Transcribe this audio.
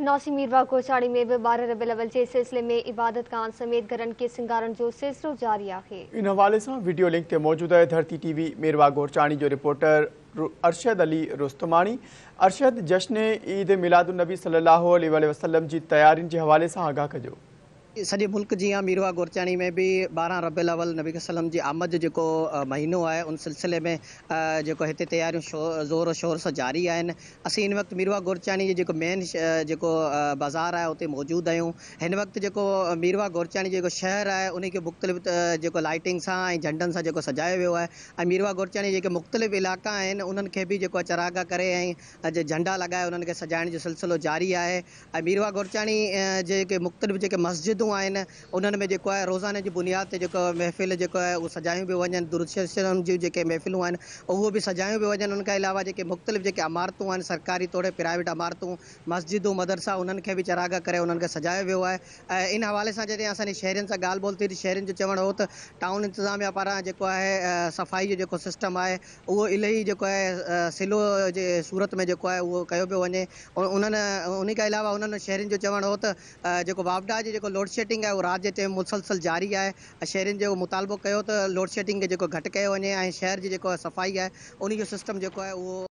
मीरवा నోసి में भी बारह रबे लवल के सिलसिले में इबादत खान समेत घर के सिंगारण जो सिलसिलो जारी है इन हवाले से वीडियो लिंक ते मौजूद है धरती टीवी मीरवा गोरचाणी जो रिपोर्टर अरशद अली रोस्तमानी अरशद जश्न ईद मिलादुलनबी अलैहि वसलम की तैयारियों के हवाले से आगाह कजो सॼे मुल्क जीअं मीरवा गोरचानी में भी बारह रबियल अवल नबी वसलम जी आमद जो महीनो है उन सिलसिले में जो इतने तयारियूं शो ज़ोर शोर से जारी आहिनि अस इन वक्त मीरवा गोरचाणी जो मेन जेको बाज़ार है उते मौजूद आहियूं हिन वक़्तु जेको मीरवा गोरचानी जेको शहर है उनके खे मुख़्तलिफ़ जेको लाइटिंग से झंडन से सां जेको सजायो वियो मीरवा गोरचानी जेके मुख़्तलिफ़ इलाइक़ा आहिनि उन्हनि खे चरागा कर झंडा लगाए उन सजाने सिलसिलो जारी है मीरवा गोरचानी जेके मुख़्तलिफ़ मस्जिद ख़ुदि आहिनि उन्होंने में जो है रोज़ाने की बुनियाद से जो महफ़िल जो है वो सजाई पियूं वन दुर्शन जूं जेके महफ़िलूं आहिनि उहो बि सजायूं पियूं वञनि उनखां अलावा जो मुख़्तलिफ़ जो इमारतू आज सरकारी तौर प्राइवेट इमारतू मस्जिदों मदरसा उन्हनि भी बि चरागा करे उन्हनि खे सजायो वियो इन हवाले से जैसे असांजी शहरनि से गाल बोल थी त जो चवण हो तो टाउन इंतजामिया पारा जो है सफ़ाई जो जेको सिस्टम आहे उहो इलाही जो है सिलो के सूरत में जो है वो किया पे वे उन्हें उन्हीं के अलावा उन्होंने शहरनि जो चवण हो तो जो बाबडा जो लोड लोड शेडिंग है वो रात जे टाइम मुसलसल जारी है शहरों के मुतालबो कयो तो लोड शेडिंग के घट घटि वे शहर की जो सफ़ाई है उन्हीं सिस्टम जो है वो